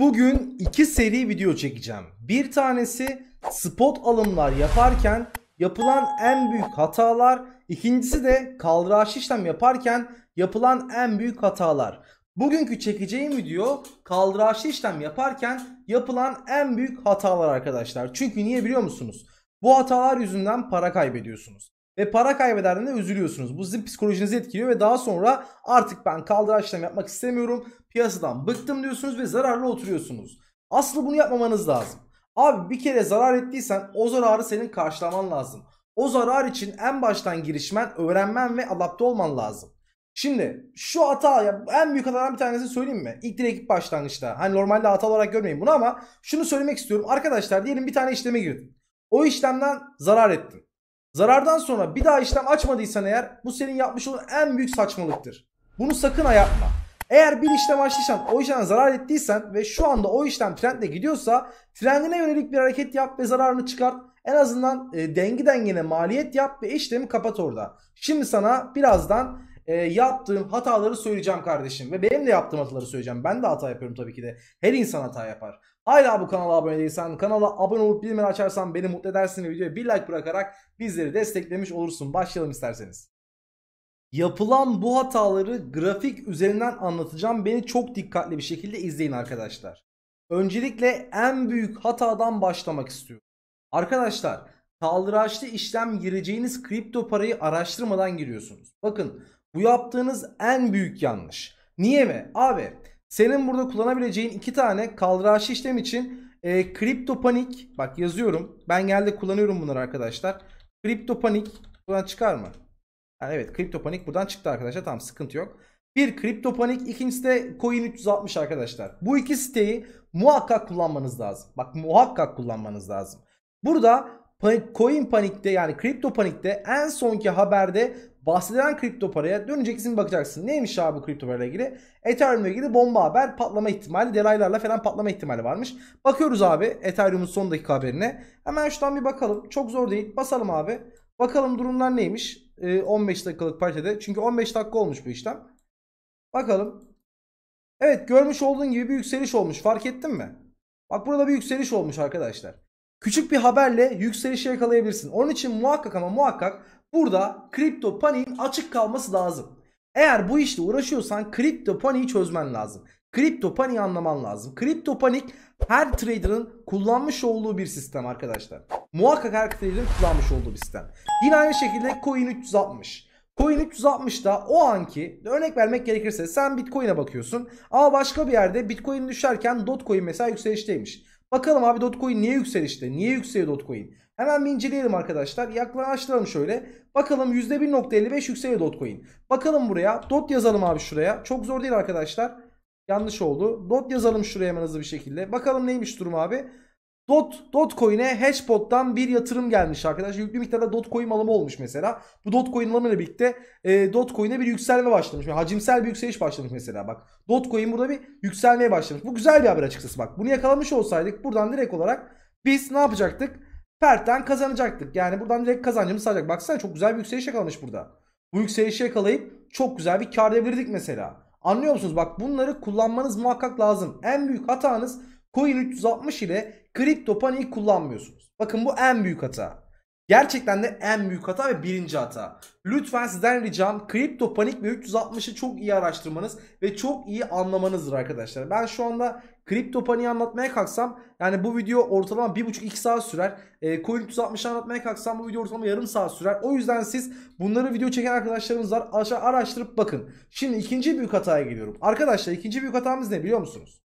Bugün iki seri video çekeceğim. Bir tanesi spot alımlar yaparken yapılan en büyük hatalar. İkincisi de kaldıraç işlem yaparken yapılan en büyük hatalar. Bugünkü çekeceğim video kaldıraçlı işlem yaparken yapılan en büyük hatalar arkadaşlar. Çünkü niye biliyor musunuz? Bu hatalar yüzünden para kaybediyorsunuz ve para kaybederdiğinde üzülüyorsunuz. Bu sizin psikolojinizi etkiliyor ve daha sonra artık ben kaldıraç işlem yapmak istemiyorum. Piyasadan bıktım diyorsunuz ve zararlı oturuyorsunuz. Aslı bunu yapmamanız lazım. Abi bir kere zarar ettiysen o zararı senin karşılaman lazım. O zarar için en baştan girişmen, öğrenmen ve adapte olman lazım. Şimdi şu hata ya en büyük hatalardan bir tanesi söyleyeyim mi? İlk direkt başlangıçta. Hani normalde hata olarak görmeyin bunu ama şunu söylemek istiyorum. Arkadaşlar diyelim bir tane işleme girdin. O işlemden zarar ettin. Zarardan sonra bir daha işlem açmadıysan eğer bu senin yapmış olduğun en büyük saçmalıktır. Bunu sakın ha yapma. Eğer bir işlem açtıysan o işlemden zarar ettiysen ve şu anda o işlem trendle gidiyorsa trendine yönelik bir hareket yap ve zararını çıkart. En azından e, dengi dengine maliyet yap ve işlemi kapat orada. Şimdi sana birazdan e, yaptığım hataları söyleyeceğim kardeşim. Ve benim de yaptığım hataları söyleyeceğim. Ben de hata yapıyorum tabii ki de. Her insan hata yapar. Hala bu kanala abone değilsen kanala abone olup bildirimleri açarsan beni mutlu edersin ve videoya bir like bırakarak bizleri desteklemiş olursun. Başlayalım isterseniz. Yapılan bu hataları grafik üzerinden anlatacağım. Beni çok dikkatli bir şekilde izleyin arkadaşlar. Öncelikle en büyük hatadan başlamak istiyorum. Arkadaşlar kaldıraçlı işlem gireceğiniz kripto parayı araştırmadan giriyorsunuz. Bakın bu yaptığınız en büyük yanlış. Niye mi? Abi senin burada kullanabileceğin iki tane kaldıraç işlem için e, CryptoPanic bak yazıyorum. Ben geldi kullanıyorum bunları arkadaşlar. CryptoPanic buradan çıkar mı? Yani evet CryptoPanic buradan çıktı arkadaşlar. Tamam sıkıntı yok. Bir CryptoPanic ikincisi de Coin360 arkadaşlar. Bu iki siteyi muhakkak kullanmanız lazım. Bak muhakkak kullanmanız lazım. Burada Panik, coin panikte yani kripto panikte en sonki haberde bahsedilen kripto paraya döneceksin bakacaksın. Neymiş abi bu kripto parayla ilgili? Ethereum ile ilgili bomba haber patlama ihtimali delaylarla falan patlama ihtimali varmış. Bakıyoruz abi Ethereum'un son dakika haberine. Hemen şuradan bir bakalım. Çok zor değil. Basalım abi. Bakalım durumlar neymiş? 15 ee, dakikalık paritede. Çünkü 15 dakika olmuş bu işlem. Bakalım. Evet görmüş olduğun gibi bir yükseliş olmuş. Fark ettin mi? Bak burada bir yükseliş olmuş arkadaşlar küçük bir haberle yükselişi yakalayabilirsin. Onun için muhakkak ama muhakkak burada kripto paniğin açık kalması lazım. Eğer bu işle uğraşıyorsan kripto paniği çözmen lazım. Kripto paniği anlaman lazım. Kripto panik her trader'ın kullanmış olduğu bir sistem arkadaşlar. Muhakkak her trader'ın kullanmış olduğu bir sistem. Yine aynı şekilde coin 360. Coin 360'da o anki örnek vermek gerekirse sen Bitcoin'e bakıyorsun. Ama başka bir yerde Bitcoin düşerken Dotcoin mesela yükselişteymiş. Bakalım abi dotcoin niye yükselişte? Niye yükseliyor dotcoin? Hemen bir inceleyelim arkadaşlar. Yaklaştıralım şöyle. Bakalım %1.55 yükseliyor dotcoin. Bakalım buraya. Dot yazalım abi şuraya. Çok zor değil arkadaşlar. Yanlış oldu. Dot yazalım şuraya hemen hızlı bir şekilde. Bakalım neymiş durum abi. Dot, Dotcoin'e Hashpot'tan bir yatırım gelmiş arkadaşlar. Yüklü miktarda Dotcoin alımı olmuş mesela. Bu Dotcoin alımıyla birlikte e, Dotcoin'e bir yükselme başlamış. Yani hacimsel bir yükseliş başlamış mesela bak. Dotcoin burada bir yükselmeye başlamış. Bu güzel bir haber açıkçası bak. Bunu yakalamış olsaydık buradan direkt olarak biz ne yapacaktık? Pert'ten kazanacaktık. Yani buradan direkt kazancımız sağlayacak. Baksana çok güzel bir yükseliş yakalamış burada. Bu yükselişi yakalayıp çok güzel bir kar edebilirdik mesela. Anlıyor musunuz? Bak bunları kullanmanız muhakkak lazım. En büyük hatanız Coin 360 ile kripto paniği kullanmıyorsunuz. Bakın bu en büyük hata. Gerçekten de en büyük hata ve birinci hata. Lütfen sizden ricam kripto panik ve 360'ı çok iyi araştırmanız ve çok iyi anlamanızdır arkadaşlar. Ben şu anda kripto paniği anlatmaya kalksam yani bu video ortalama 1.5-2 saat sürer. E, Coin 360'ı anlatmaya kalksam bu video ortalama yarım saat sürer. O yüzden siz bunları video çeken arkadaşlarımız var aşağı araştırıp bakın. Şimdi ikinci büyük hataya geliyorum. Arkadaşlar ikinci büyük hatamız ne biliyor musunuz?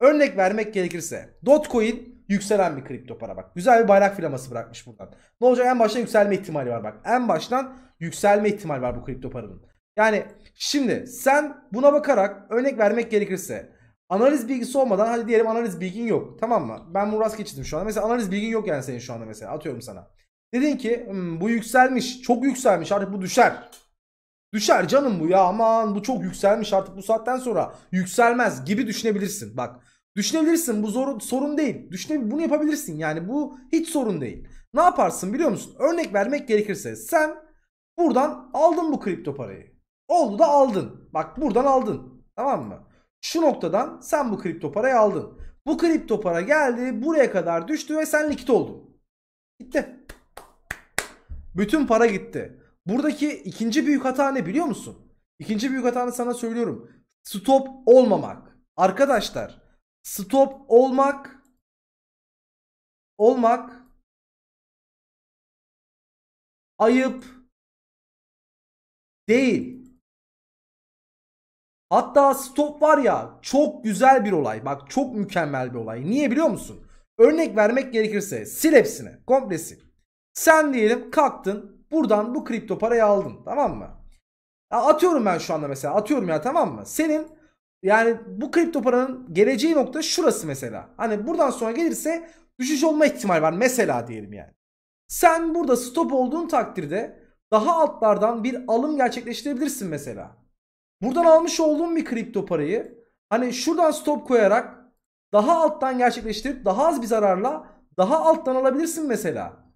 Örnek vermek gerekirse Dotcoin Yükselen bir kripto para bak. Güzel bir bayrak filaması bırakmış buradan. Ne olacak? En baştan yükselme ihtimali var bak. En baştan yükselme ihtimali var bu kripto paranın. Yani şimdi sen buna bakarak örnek vermek gerekirse analiz bilgisi olmadan hadi diyelim analiz bilgin yok. Tamam mı? Ben bunu rast geçirdim şu anda. Mesela analiz bilgin yok yani senin şu anda mesela. Atıyorum sana. Dedin ki hmm, bu yükselmiş. Çok yükselmiş artık bu düşer. Düşer canım bu ya aman bu çok yükselmiş artık bu saatten sonra yükselmez gibi düşünebilirsin. Bak Düşünebilirsin bu zor, sorun değil. Düşüne, bunu yapabilirsin yani bu hiç sorun değil. Ne yaparsın biliyor musun? Örnek vermek gerekirse sen buradan aldın bu kripto parayı. Oldu da aldın. Bak buradan aldın. Tamam mı? Şu noktadan sen bu kripto parayı aldın. Bu kripto para geldi buraya kadar düştü ve sen likit oldun. Gitti. Bütün para gitti. Buradaki ikinci büyük hata ne biliyor musun? İkinci büyük hatanı sana söylüyorum. Stop olmamak. Arkadaşlar Stop olmak olmak ayıp değil. Hatta stop var ya çok güzel bir olay. Bak çok mükemmel bir olay. Niye biliyor musun? Örnek vermek gerekirse sil hepsini. Komple Sen diyelim kalktın buradan bu kripto parayı aldın tamam mı? Ya atıyorum ben şu anda mesela atıyorum ya tamam mı? Senin yani bu kripto paranın geleceği nokta şurası mesela. Hani buradan sonra gelirse düşüş olma ihtimal var mesela diyelim yani. Sen burada stop olduğun takdirde daha altlardan bir alım gerçekleştirebilirsin mesela. Buradan almış olduğun bir kripto parayı hani şuradan stop koyarak daha alttan gerçekleştirip daha az bir zararla daha alttan alabilirsin mesela.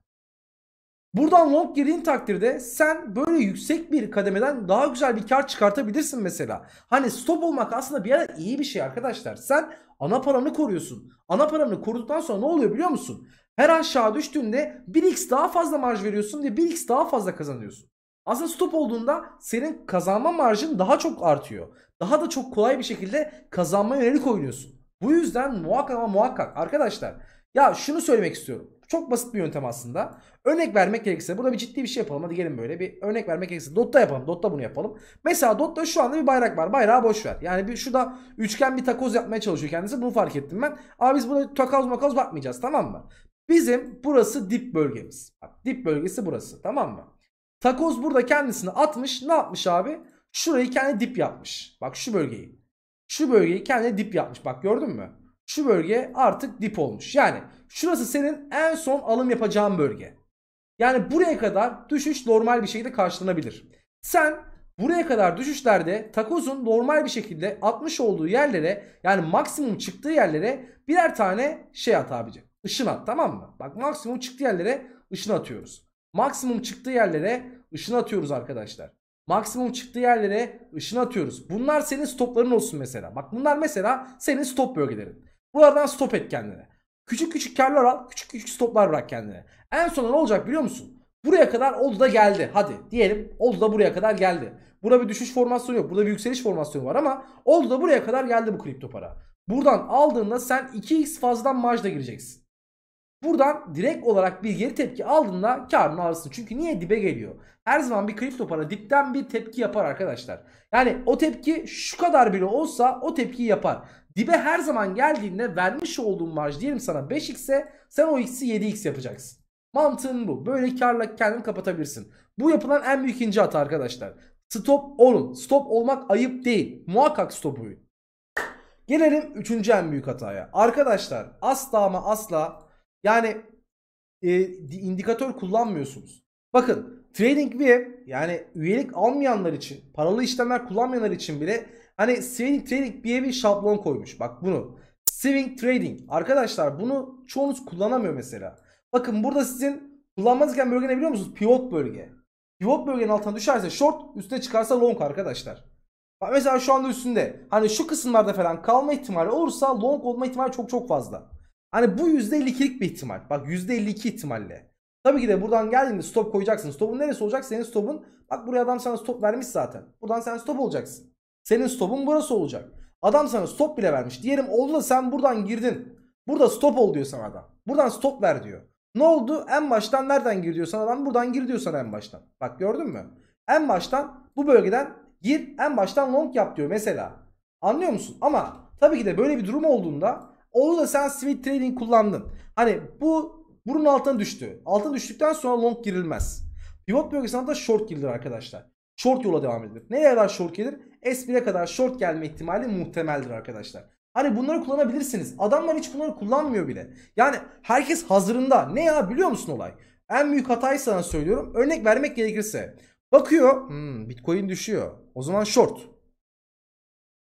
Buradan long girdiğin takdirde sen böyle yüksek bir kademeden daha güzel bir kar çıkartabilirsin mesela. Hani stop olmak aslında bir ara iyi bir şey arkadaşlar. Sen ana paranı koruyorsun. Ana paranı koruduktan sonra ne oluyor biliyor musun? Her aşağı düştüğünde 1x daha fazla marj veriyorsun ve 1x daha fazla kazanıyorsun. Aslında stop olduğunda senin kazanma marjın daha çok artıyor. Daha da çok kolay bir şekilde kazanma yönelik oynuyorsun. Bu yüzden muhakkak ama muhakkak arkadaşlar ya şunu söylemek istiyorum. Çok basit bir yöntem aslında. Örnek vermek gerekirse burada bir ciddi bir şey yapalım. Hadi gelin böyle bir örnek vermek gerekirse. Dot'ta yapalım. Dot'ta bunu yapalım. Mesela Dot'ta şu anda bir bayrak var. Bayrağı boş ver. Yani bir, şu da üçgen bir takoz yapmaya çalışıyor kendisi. Bunu fark ettim ben. Ama biz buna takoz makoz bakmayacağız tamam mı? Bizim burası dip bölgemiz. Bak, dip bölgesi burası tamam mı? Takoz burada kendisini atmış. Ne yapmış abi? Şurayı kendi dip yapmış. Bak şu bölgeyi. Şu bölgeyi kendi dip yapmış. Bak gördün mü? Şu bölge artık dip olmuş. Yani şurası senin en son alım yapacağın bölge. Yani buraya kadar düşüş normal bir şekilde karşılanabilir. Sen buraya kadar düşüşlerde takozun normal bir şekilde atmış olduğu yerlere yani maksimum çıktığı yerlere birer tane şey at abici. Işın at tamam mı? Bak maksimum çıktığı yerlere ışın atıyoruz. Maksimum çıktığı yerlere ışın atıyoruz arkadaşlar. Maksimum çıktığı yerlere ışın atıyoruz. Bunlar senin stopların olsun mesela. Bak bunlar mesela senin stop bölgelerin. Buralardan stop et kendine. Küçük küçük karlar al. Küçük küçük stoplar bırak kendine. En sonunda ne olacak biliyor musun? Buraya kadar oldu da geldi. Hadi diyelim oldu da buraya kadar geldi. Burada bir düşüş formasyonu yok. Burada bir yükseliş formasyonu var ama oldu da buraya kadar geldi bu kripto para. Buradan aldığında sen 2x fazladan marjda gireceksin. Buradan direkt olarak bir geri tepki aldığında karını alırsın. Çünkü niye dibe geliyor? Her zaman bir kripto para dipten bir tepki yapar arkadaşlar. Yani o tepki şu kadar bile olsa o tepkiyi yapar. Dibe her zaman geldiğinde vermiş olduğun marj diyelim sana 5 x ise sen o x'i 7x yapacaksın. Mantığın bu. Böyle karla kendini kapatabilirsin. Bu yapılan en büyük ince hata arkadaşlar. Stop olun. Stop olmak ayıp değil. Muhakkak stop uyun. Gelelim üçüncü en büyük hataya. Arkadaşlar asla ama asla yani e, indikatör kullanmıyorsunuz. Bakın trading ve yani üyelik almayanlar için, paralı işlemler kullanmayanlar için bile Hani swing trading diye bir şablon koymuş. Bak bunu. Swing trading. Arkadaşlar bunu çoğunuz kullanamıyor mesela. Bakın burada sizin kullanmazken bölge ne biliyor musunuz? Pivot bölge. Pivot bölgenin altına düşerse short, üstüne çıkarsa long arkadaşlar. Bak mesela şu anda üstünde. Hani şu kısımlarda falan kalma ihtimali olursa long olma ihtimali çok çok fazla. Hani bu %52'lik bir ihtimal. Bak %52 ihtimalle. Tabii ki de buradan geldiğinde stop koyacaksın. Stopun neresi olacak? Senin stopun. Bak buraya adam sana stop vermiş zaten. Buradan sen stop olacaksın. Senin stopun burası olacak. Adam sana stop bile vermiş. Diyelim oldu da sen buradan girdin. Burada stop ol diyor sana adam. Buradan stop ver diyor. Ne oldu? En baştan nereden gir diyorsan adam? Buradan gir diyorsan en baştan. Bak gördün mü? En baştan bu bölgeden gir en baştan long yap diyor mesela. Anlıyor musun? Ama tabii ki de böyle bir durum olduğunda oldu da sen swing trading kullandın. Hani bu burun altına düştü. Altına düştükten sonra long girilmez. Pivot bölgesine de short girilir arkadaşlar. Short yola devam edilir. Nereye kadar short gelir? S1'e kadar short gelme ihtimali muhtemeldir arkadaşlar. Hani bunları kullanabilirsiniz. Adamlar hiç bunları kullanmıyor bile. Yani herkes hazırında. Ne ya biliyor musun olay? En büyük hatayı sana söylüyorum. Örnek vermek gerekirse. Bakıyor. Hmm, Bitcoin düşüyor. O zaman short.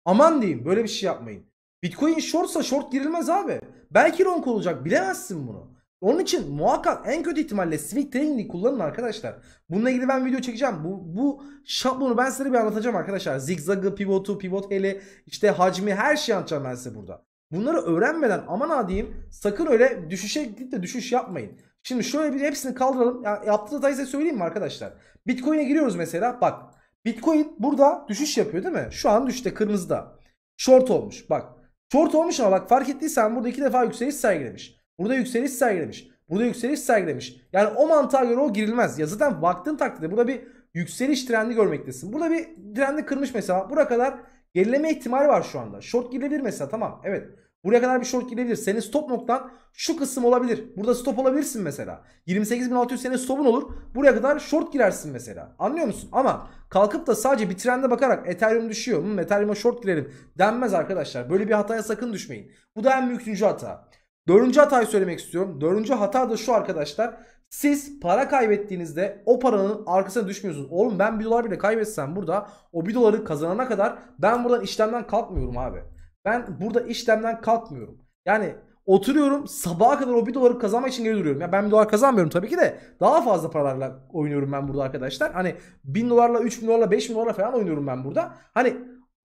Aman diyeyim böyle bir şey yapmayın. Bitcoin shortsa short girilmez abi. Belki long olacak bilemezsin bunu. Onun için muhakkak en kötü ihtimalle swing trading'i kullanın arkadaşlar. Bununla ilgili ben video çekeceğim. Bu, bu şablonu ben size bir anlatacağım arkadaşlar. Zigzag'ı, pivotu, pivot hele işte hacmi her şeyi anlatacağım ben size burada. Bunları öğrenmeden aman ha diyeyim sakın öyle düşüşe gidip de düşüş yapmayın. Şimdi şöyle bir hepsini kaldıralım. Ya, yaptığı hatayı size söyleyeyim mi arkadaşlar? Bitcoin'e giriyoruz mesela. Bak Bitcoin burada düşüş yapıyor değil mi? Şu an düşte kırmızıda. Short olmuş bak. Short olmuş ama bak fark ettiysen burada iki defa yükseliş sergilemiş. Burada yükseliş sergilemiş. Burada yükseliş sergilemiş. Yani o mantığa göre o girilmez. Ya zaten baktığın takdirde burada bir yükseliş trendi görmektesin. Burada bir trendi kırmış mesela. Buraya kadar gerileme ihtimali var şu anda. Short girilebilir mesela tamam evet. Buraya kadar bir short girebilir. Senin stop noktan şu kısım olabilir. Burada stop olabilirsin mesela. 28.600 senin stopun olur. Buraya kadar short girersin mesela. Anlıyor musun? Ama kalkıp da sadece bir trende bakarak Ethereum düşüyor. Hmm, Ethereum'a short girelim denmez arkadaşlar. Böyle bir hataya sakın düşmeyin. Bu da en büyük hata. Dördüncü hatayı söylemek istiyorum. Dördüncü hata da şu arkadaşlar. Siz para kaybettiğinizde o paranın arkasına düşmüyorsunuz. Oğlum ben bir dolar bile kaybetsem burada o bir doları kazanana kadar ben buradan işlemden kalkmıyorum abi. Ben burada işlemden kalkmıyorum. Yani oturuyorum sabaha kadar o bir doları kazanmak için geri duruyorum. Ya ben bir dolar kazanmıyorum tabii ki de daha fazla paralarla oynuyorum ben burada arkadaşlar. Hani bin dolarla üç bin dolarla beş bin dolarla falan oynuyorum ben burada. Hani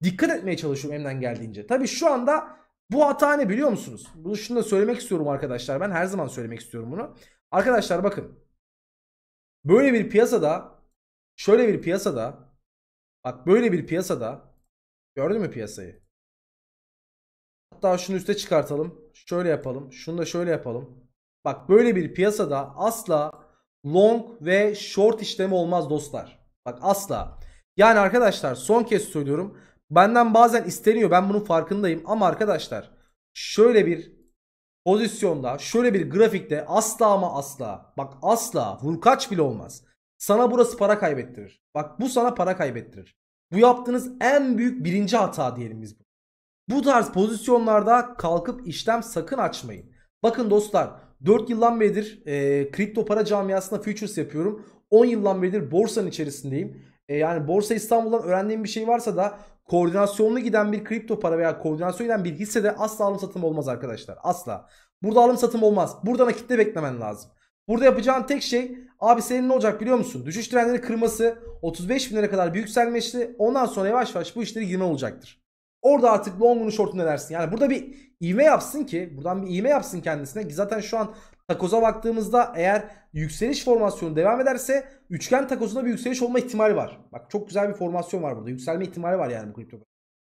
dikkat etmeye çalışıyorum elimden geldiğince. Tabii şu anda bu hata ne biliyor musunuz? Bunu şunu da söylemek istiyorum arkadaşlar. Ben her zaman söylemek istiyorum bunu. Arkadaşlar bakın. Böyle bir piyasada şöyle bir piyasada bak böyle bir piyasada gördün mü piyasayı? Hatta şunu üste çıkartalım. Şöyle yapalım. Şunu da şöyle yapalım. Bak böyle bir piyasada asla long ve short işlemi olmaz dostlar. Bak asla. Yani arkadaşlar son kez söylüyorum. Benden bazen isteniyor ben bunun farkındayım ama arkadaşlar şöyle bir pozisyonda şöyle bir grafikte asla ama asla bak asla vurkaç bile olmaz. Sana burası para kaybettirir. Bak bu sana para kaybettirir. Bu yaptığınız en büyük birinci hata diyelim biz. Bu tarz pozisyonlarda kalkıp işlem sakın açmayın. Bakın dostlar 4 yıldan beridir e, kripto para camiasında futures yapıyorum. 10 yıldan beridir borsanın içerisindeyim. E, yani Borsa İstanbul'dan öğrendiğim bir şey varsa da koordinasyonlu giden bir kripto para veya koordinasyonlu giden bir hissede asla alım satım olmaz arkadaşlar. Asla. Burada alım satım olmaz. Burada nakitte beklemen lazım. Burada yapacağın tek şey abi senin ne olacak biliyor musun? Düşüş trendleri kırması 35 bin lira kadar bir yükselmişti. Ondan sonra yavaş yavaş bu işleri girme olacaktır. Orada artık longunu shortunu dersin. Yani burada bir ivme yapsın ki buradan bir ivme yapsın kendisine. ki Zaten şu an Takoza baktığımızda eğer yükseliş formasyonu devam ederse üçgen takozunda bir yükseliş olma ihtimali var. Bak çok güzel bir formasyon var burada. Yükselme ihtimali var yani bu kripto.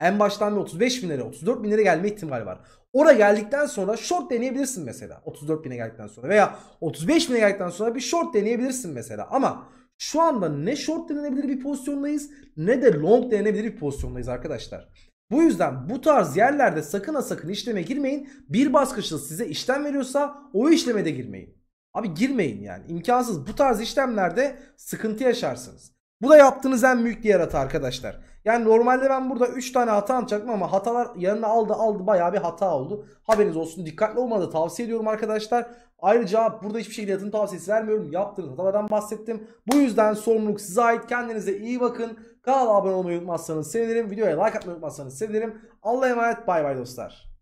En baştan bir 35 bin lira 34 bin lira gelme ihtimali var. Oraya geldikten sonra short deneyebilirsin mesela. 34 bine geldikten sonra veya 35 bine geldikten sonra bir short deneyebilirsin mesela. Ama şu anda ne short denenebilir bir pozisyondayız ne de long denenebilir bir pozisyondayız arkadaşlar. Bu yüzden bu tarz yerlerde sakın ha sakın işleme girmeyin. Bir baskıçlı size işlem veriyorsa o işleme de girmeyin. Abi girmeyin yani imkansız bu tarz işlemlerde sıkıntı yaşarsınız. Bu da yaptığınız en büyük diğer hata arkadaşlar. Yani normalde ben burada 3 tane hata anlatacaktım ama hatalar yanına aldı aldı bayağı bir hata oldu. Haberiniz olsun dikkatli olmanızı tavsiye ediyorum arkadaşlar. Ayrıca burada hiçbir şekilde yatırım tavsiyesi vermiyorum. Yaptığınız hatalardan bahsettim. Bu yüzden sorumluluk size ait. Kendinize iyi bakın. Kanala abone olmayı unutmazsanız sevinirim. Videoya like atmayı unutmazsanız sevinirim. Allah'a emanet. Bay bay dostlar.